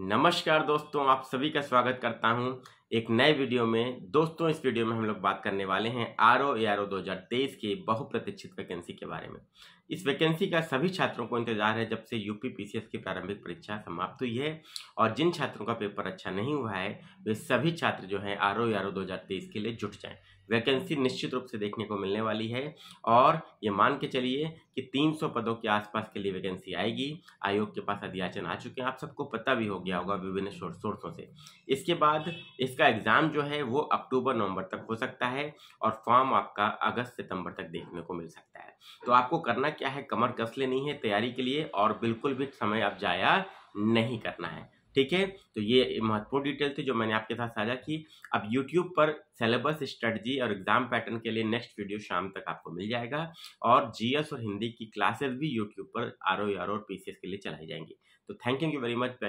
नमस्कार दोस्तों आप सभी का स्वागत करता हूं एक नए वीडियो में दोस्तों इस वीडियो में हम लोग बात करने वाले हैं R O A R O दो हजार तेईस की बहुप्रतीक्षित वैकेंसी के बारे में इस वैकेंसी का सभी छात्रों को इंतजार है जब से यूपी एस की प्रारंभिक परीक्षा समाप्त हुई है और जिन छात्रों का पेपर अच्छा नहीं हुआ है वे सभी छात्र जो हैं R O A R O दो के लिए जुट जाएँ वैकेंसी निश्चित रूप से देखने को मिलने वाली है और ये मान के चलिए कि 300 पदों के आसपास के लिए वैकेंसी आएगी आयोग के पास अधियाचन आ चुके हैं आप सबको पता भी हो गया होगा विभिन्न सोर्सों से इसके बाद इसका इसका एग्ज़ाम जो है वो अक्टूबर नवंबर तक हो सकता है और फॉर्म आपका अगस्त सितंबर तक देखने को मिल सकता है तो आपको करना क्या है कमर कस लेनी है तैयारी के लिए और बिल्कुल भी समय आप जाया नहीं करना है ठीक है तो ये महत्वपूर्ण डिटेल थी जो मैंने आपके साथ साझा की अब यूट्यूब पर सिलेबस स्ट्रेटजी और एग्जाम पैटर्न के लिए नेक्स्ट वीडियो शाम तक आपको मिल जाएगा और जीएस और हिंदी की क्लासेस भी यूट्यूब पर आर ओ आर ओ और पीसीएस के लिए चलाई जाएंगी तो थैंक यू वेरी मच